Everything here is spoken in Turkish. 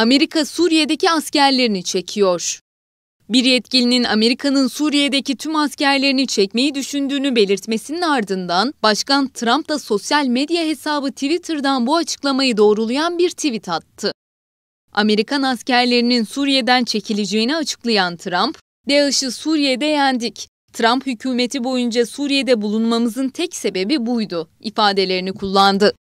Amerika Suriye'deki askerlerini çekiyor. Bir yetkilinin Amerika'nın Suriye'deki tüm askerlerini çekmeyi düşündüğünü belirtmesinin ardından Başkan Trump da sosyal medya hesabı Twitter'dan bu açıklamayı doğrulayan bir tweet attı. Amerikan askerlerinin Suriye'den çekileceğini açıklayan Trump, DAEŞ'i Suriye'de yendik. Trump hükümeti boyunca Suriye'de bulunmamızın tek sebebi buydu ifadelerini kullandı.